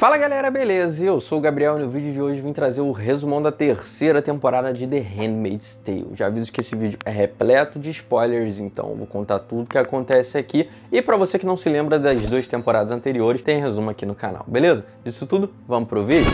Fala galera, beleza? Eu sou o Gabriel e no vídeo de hoje vim trazer o resumão da terceira temporada de The Handmaid's Tale. Já aviso que esse vídeo é repleto de spoilers, então vou contar tudo que acontece aqui. E para você que não se lembra das duas temporadas anteriores, tem resumo aqui no canal, beleza? Disso tudo, vamos pro vídeo?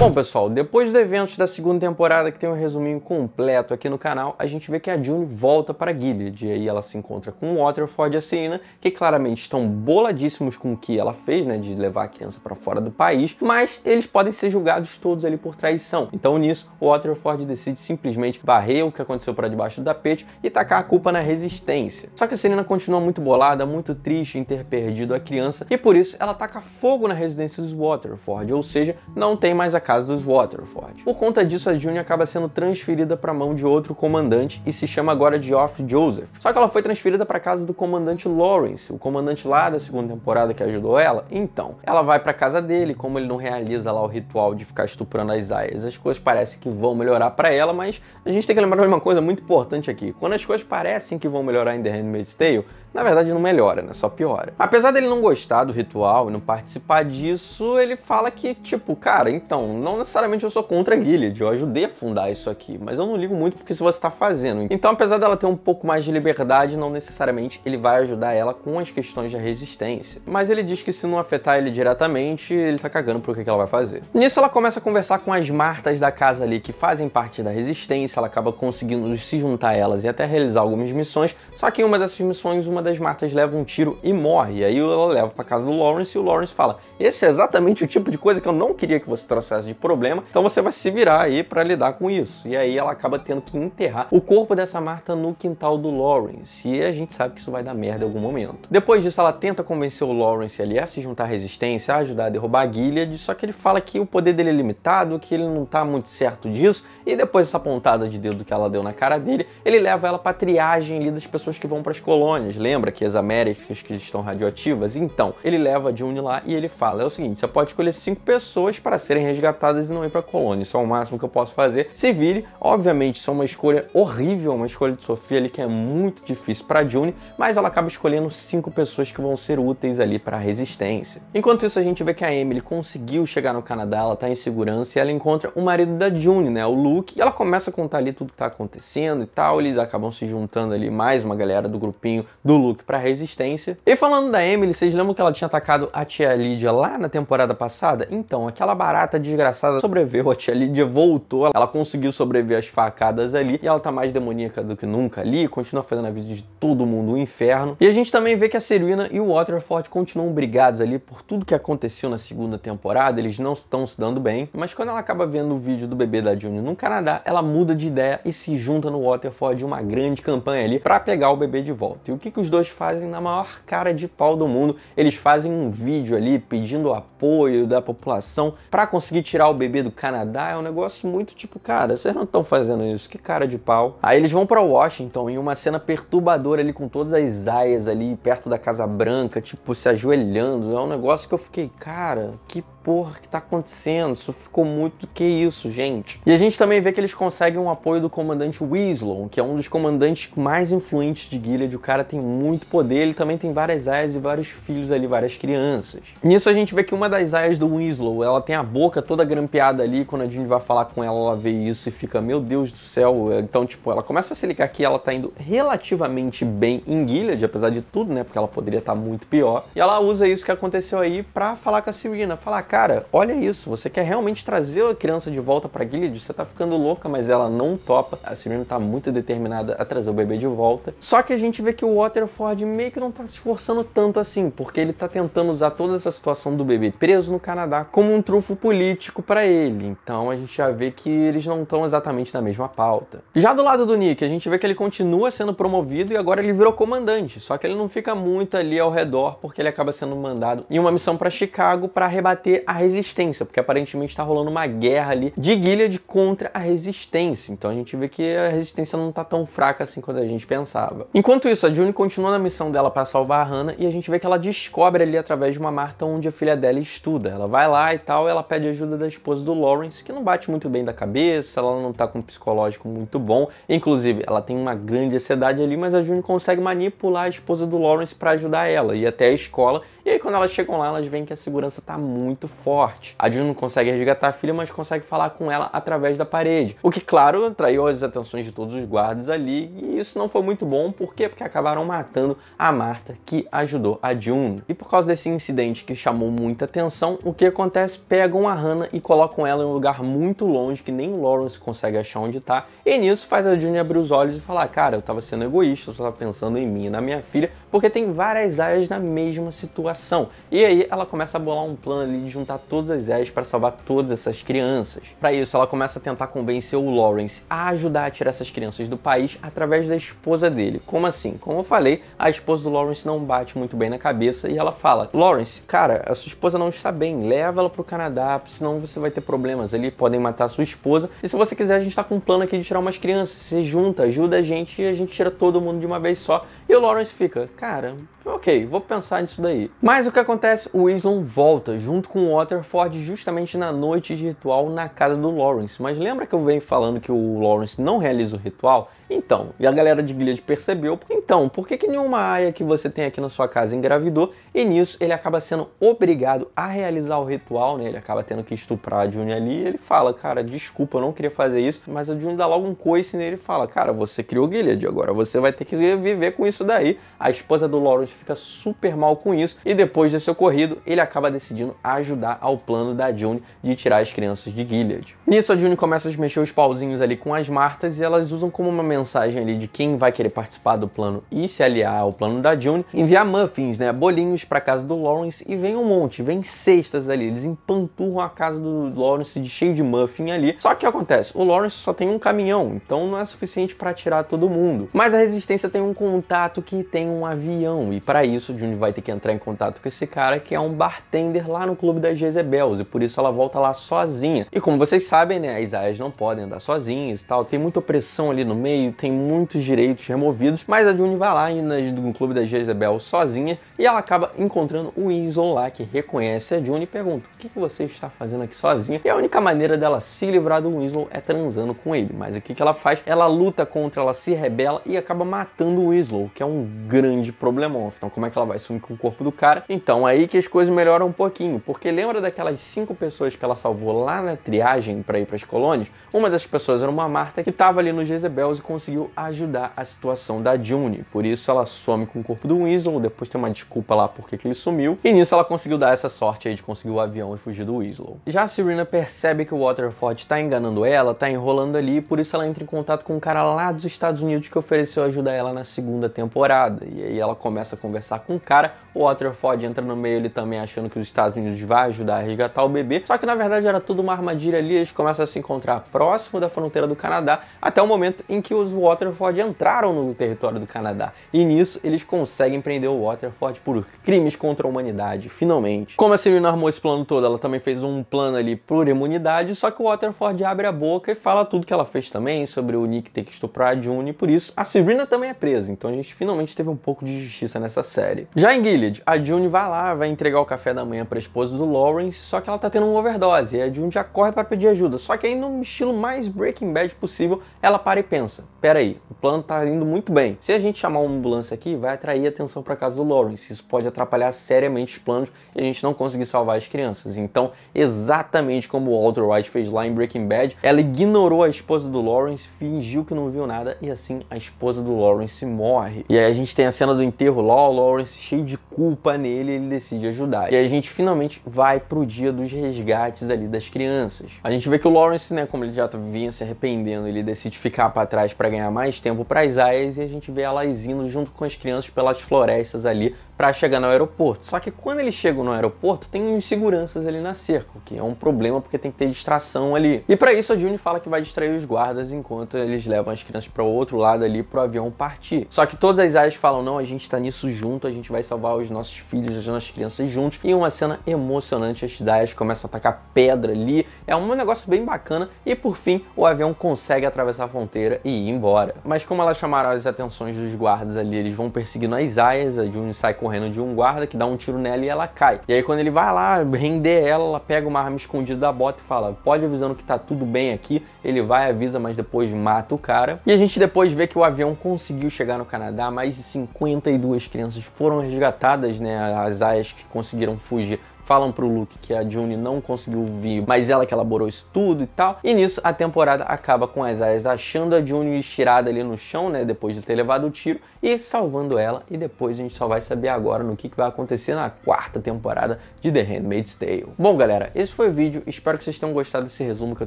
Bom, pessoal, depois do evento da segunda temporada, que tem um resuminho completo aqui no canal, a gente vê que a June volta para Gilead, e aí ela se encontra com o Waterford e a Serena, que claramente estão boladíssimos com o que ela fez, né, de levar a criança para fora do país, mas eles podem ser julgados todos ali por traição. Então, nisso, o Waterford decide simplesmente varrer o que aconteceu para debaixo do tapete e tacar a culpa na resistência. Só que a Serena continua muito bolada, muito triste em ter perdido a criança, e por isso ela taca fogo na residência dos Waterford, ou seja, não tem mais a casa dos Waterford. Por conta disso, a June acaba sendo transferida para a mão de outro comandante e se chama agora de Off Joseph. Só que ela foi transferida para a casa do comandante Lawrence, o comandante lá da segunda temporada que ajudou ela. Então, ela vai para a casa dele, como ele não realiza lá o ritual de ficar estuprando as aias, as coisas parecem que vão melhorar para ela, mas a gente tem que lembrar de uma coisa muito importante aqui. Quando as coisas parecem que vão melhorar em The Handmaid's Tale, na verdade, não melhora, né? Só piora. Apesar dele não gostar do ritual e não participar disso, ele fala que, tipo, cara, então, não necessariamente eu sou contra a Gilead, eu ajudei a fundar isso aqui, mas eu não ligo muito porque isso você está fazendo. Então, apesar dela ter um pouco mais de liberdade, não necessariamente ele vai ajudar ela com as questões da resistência. Mas ele diz que se não afetar ele diretamente, ele tá cagando pro que, que ela vai fazer. Nisso, ela começa a conversar com as martas da casa ali que fazem parte da resistência, ela acaba conseguindo se juntar a elas e até realizar algumas missões, só que em uma dessas missões, uma uma das matas leva um tiro e morre. E aí ela leva para casa do Lawrence e o Lawrence fala: "Esse é exatamente o tipo de coisa que eu não queria que você trouxesse de problema, então você vai se virar aí para lidar com isso". E aí ela acaba tendo que enterrar o corpo dessa Marta no quintal do Lawrence. E a gente sabe que isso vai dar merda em algum momento. Depois disso, ela tenta convencer o Lawrence ali a se juntar à resistência, a ajudar a derrubar a Gilead, só que ele fala que o poder dele é limitado, que ele não tá muito certo disso, e depois dessa pontada de dedo que ela deu na cara dele, ele leva ela pra triagem ali das pessoas que vão para as colônias lembra que as Américas que estão radioativas? Então, ele leva a June lá e ele fala: é o seguinte, você pode escolher cinco pessoas para serem resgatadas e não ir para a colônia. Isso é o máximo que eu posso fazer. Se vire, obviamente, isso é uma escolha horrível, é uma escolha de Sofia ali que é muito difícil para June, mas ela acaba escolhendo cinco pessoas que vão ser úteis ali para a resistência. Enquanto isso, a gente vê que a Emily conseguiu chegar no Canadá, ela está em segurança e ela encontra o marido da June, né, o Luke, e ela começa a contar ali tudo que está acontecendo e tal. Eles acabam se juntando ali mais uma galera do grupinho do Luke pra Resistência. E falando da Emily, vocês lembram que ela tinha atacado a tia Lídia lá na temporada passada? Então, aquela barata desgraçada sobreviveu, a tia Lídia voltou, ela conseguiu sobreviver às facadas ali e ela tá mais demoníaca do que nunca ali, continua fazendo a vida de todo mundo um inferno. E a gente também vê que a Serena e o Waterford continuam brigados ali por tudo que aconteceu na segunda temporada, eles não estão se dando bem, mas quando ela acaba vendo o vídeo do bebê da Junior no Canadá, ela muda de ideia e se junta no Waterford uma grande campanha ali para pegar o bebê de volta. E o que, que os dois fazem na maior cara de pau do mundo. Eles fazem um vídeo ali pedindo apoio da população para conseguir tirar o bebê do Canadá. É um negócio muito tipo, cara, vocês não estão fazendo isso, que cara de pau. Aí eles vão para Washington em uma cena perturbadora ali com todas as aias ali perto da Casa Branca, tipo se ajoelhando. É um negócio que eu fiquei, cara, que porra que tá acontecendo? Isso ficou muito que isso, gente. E a gente também vê que eles conseguem um apoio do comandante Winslow, que é um dos comandantes mais influentes de Gilead. O cara tem muito poder, ele também tem várias aias e vários filhos ali, várias crianças. Nisso a gente vê que uma das aias do Winslow, ela tem a boca toda grampeada ali, quando a June vai falar com ela, ela vê isso e fica, meu Deus do céu. Então, tipo, ela começa a se ligar que ela tá indo relativamente bem em Gilead, apesar de tudo, né? Porque ela poderia estar tá muito pior. E ela usa isso que aconteceu aí pra falar com a Serena, falar, cara, olha isso, você quer realmente trazer a criança de volta para Gilead? Você tá ficando louca, mas ela não topa. A Serena tá muito determinada a trazer o bebê de volta. Só que a gente vê que o Waterford meio que não tá se esforçando tanto assim, porque ele tá tentando usar toda essa situação do bebê preso no Canadá como um trufo político para ele. Então a gente já vê que eles não estão exatamente na mesma pauta. Já do lado do Nick, a gente vê que ele continua sendo promovido e agora ele virou comandante, só que ele não fica muito ali ao redor porque ele acaba sendo mandado em uma missão para Chicago para rebater a resistência, porque aparentemente está rolando uma guerra ali de Gilead contra a resistência. Então a gente vê que a resistência não está tão fraca assim quanto a gente pensava. Enquanto isso, a June continua na missão dela para salvar a Hannah e a gente vê que ela descobre ali através de uma Marta onde a filha dela estuda. Ela vai lá e tal, ela pede ajuda da esposa do Lawrence, que não bate muito bem da cabeça, ela não está com um psicológico muito bom. Inclusive, ela tem uma grande ansiedade ali, mas a June consegue manipular a esposa do Lawrence para ajudar ela e até a escola. E aí quando elas chegam lá, elas veem que a segurança está muito forte. A June não consegue resgatar a filha, mas consegue falar com ela através da parede. O que, claro, atraiu as atenções de todos os guardas ali, e isso não foi muito bom, por quê? Porque acabaram matando a Marta, que ajudou a June. E por causa desse incidente que chamou muita atenção, o que acontece? Pegam a Hannah e colocam ela em um lugar muito longe, que nem o Lawrence consegue achar onde tá, e nisso faz a June abrir os olhos e falar, cara, eu tava sendo egoísta, eu só tava pensando em mim e na minha filha, porque tem várias áreas na mesma situação. E aí ela começa a bolar um plano ali de juntar todas as Zés para salvar todas essas crianças. Para isso, ela começa a tentar convencer o Lawrence a ajudar a tirar essas crianças do país através da esposa dele. Como assim? Como eu falei, a esposa do Lawrence não bate muito bem na cabeça e ela fala: Lawrence, cara, a sua esposa não está bem, leva ela pro Canadá, senão você vai ter problemas ali, podem matar a sua esposa. E se você quiser, a gente está com um plano aqui de tirar umas crianças. Se junta, ajuda a gente e a gente tira todo mundo de uma vez só. E o Lawrence fica, cara, Ok, vou pensar nisso daí. Mas o que acontece? O Islon volta junto com o Waterford justamente na noite de ritual na casa do Lawrence. Mas lembra que eu venho falando que o Lawrence não realiza o ritual? Então, e a galera de Gilead percebeu. Então, por que, que nenhuma aia que você tem aqui na sua casa engravidou? E nisso ele acaba sendo obrigado a realizar o ritual, né? Ele acaba tendo que estuprar a June ali. ele fala, cara, desculpa, eu não queria fazer isso. Mas a June dá logo um coice nele e fala, cara, você criou Gilead, agora você vai ter que viver com isso daí. A esposa do Lawrence fica super mal com isso e depois desse ocorrido, ele acaba decidindo ajudar ao plano da June de tirar as crianças de Gilead. Nisso, a June começa a mexer os pauzinhos ali com as Martas e elas usam como uma mensagem ali de quem vai querer participar do plano e se aliar ao plano da June, enviar muffins, né, bolinhos para casa do Lawrence e vem um monte, vem cestas ali, eles empanturram a casa do Lawrence de cheio de muffin ali. Só que acontece, o Lawrence só tem um caminhão, então não é suficiente para tirar todo mundo. Mas a resistência tem um contato que tem um avião e e para isso, Juni vai ter que entrar em contato com esse cara que é um bartender lá no clube das Jezebels e por isso ela volta lá sozinha. E como vocês sabem, né, as aias não podem andar sozinhas e tal, tem muita opressão ali no meio, tem muitos direitos removidos, mas a Juni vai lá no clube das Jezebels sozinha e ela acaba encontrando o Weasel lá que reconhece a Juni e pergunta: "O que, que você está fazendo aqui sozinha?". E a única maneira dela se livrar do Weasel é transando com ele. Mas o que que ela faz? Ela luta contra, ela se rebela e acaba matando o Weasel, que é um grande problemão. Afinal, então, como é que ela vai sumir com o corpo do cara? Então, aí que as coisas melhoram um pouquinho. Porque lembra daquelas cinco pessoas que ela salvou lá na triagem para ir para as colônias? Uma dessas pessoas era uma Marta que estava ali no Jezebels e conseguiu ajudar a situação da June. Por isso, ela some com o corpo do Weasel, depois tem uma desculpa lá porque que ele sumiu. E nisso, ela conseguiu dar essa sorte aí de conseguir o avião e fugir do Weasel. Já a Serena percebe que o Waterford está enganando ela, está enrolando ali, por isso ela entra em contato com um cara lá dos Estados Unidos que ofereceu ajudar ela na segunda temporada. E aí ela começa a conversar com o cara. O Waterford entra no meio ele também achando que os Estados Unidos vai ajudar a resgatar o bebê. Só que na verdade era tudo uma armadilha ali, eles começam a se encontrar próximo da fronteira do Canadá, até o momento em que os Waterford entraram no território do Canadá. E nisso eles conseguem prender o Waterford por crimes contra a humanidade, finalmente. Como a Serena armou esse plano todo, ela também fez um plano ali por imunidade, só que o Waterford abre a boca e fala tudo que ela fez também sobre o Nick ter que estuprar a June, por isso a Serena também é presa. Então a gente finalmente teve um pouco de justiça nessa nessa série. Já em Gilead, a June vai lá, vai entregar o café da manhã para a esposa do Lawrence, só que ela tá tendo uma overdose e a June já corre para pedir ajuda. Só que aí no estilo mais Breaking Bad possível, ela para e pensa: "Pera aí, o plano tá indo muito bem. Se a gente chamar uma ambulância aqui, vai atrair atenção para casa do Lawrence. Isso pode atrapalhar seriamente os planos e a gente não conseguir salvar as crianças". Então, exatamente como o Walter White fez lá em Breaking Bad, ela ignorou a esposa do Lawrence, fingiu que não viu nada e assim a esposa do Lawrence morre. E aí a gente tem a cena do enterro Lawrence Marshall Lawrence, cheio de culpa nele, ele decide ajudar. E a gente finalmente vai pro dia dos resgates ali das crianças. A gente vê que o Lawrence, né, como ele já vinha se arrependendo, ele decide ficar para trás para ganhar mais tempo para as aias e a gente vê elas indo junto com as crianças pelas florestas ali para chegar no aeroporto. Só que quando eles chegam no aeroporto, tem uns seguranças ali na cerca, o que é um problema porque tem que ter distração ali. E para isso a June fala que vai distrair os guardas enquanto eles levam as crianças para o outro lado ali pro avião partir. Só que todas as áreas falam: "Não, a gente tá nisso junto, a gente vai salvar os nossos filhos, as nossas crianças juntos". E uma cena emocionante, as áreas começam a atacar pedra ali. É um negócio bem bacana e por fim o avião consegue atravessar a fronteira e ir embora. Mas como elas chamaram as atenções dos guardas ali, eles vão perseguindo as aias, a June sai com correndo de um guarda que dá um tiro nela e ela cai. E aí quando ele vai lá render ela, ela pega uma arma escondida da bota e fala, pode avisando que tá tudo bem aqui. Ele vai, avisa, mas depois mata o cara. E a gente depois vê que o avião conseguiu chegar no Canadá, mais de 52 crianças foram resgatadas, né, as aias que conseguiram fugir falam pro Luke que a June não conseguiu vir, mas ela que elaborou isso tudo e tal. E nisso a temporada acaba com as Aias achando a June estirada ali no chão, né, depois de ter levado o tiro e salvando ela. E depois a gente só vai saber agora no que, que vai acontecer na quarta temporada de The Handmaid's Tale. Bom, galera, esse foi o vídeo. Espero que vocês tenham gostado desse resumo, que eu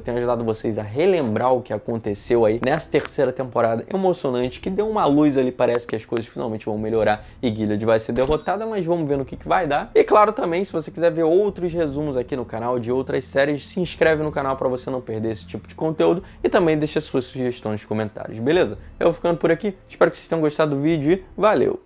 tenha ajudado vocês a relembrar o que aconteceu aí nessa terceira temporada emocionante, que deu uma luz ali, parece que as coisas finalmente vão melhorar e Gilead vai ser derrotada, mas vamos ver no que, que vai dar. E claro também, se você quiser ver outros resumos aqui no canal de outras séries, se inscreve no canal para você não perder esse tipo de conteúdo e também deixa suas sugestões nos comentários, beleza? Eu vou ficando por aqui, espero que vocês tenham gostado do vídeo e valeu!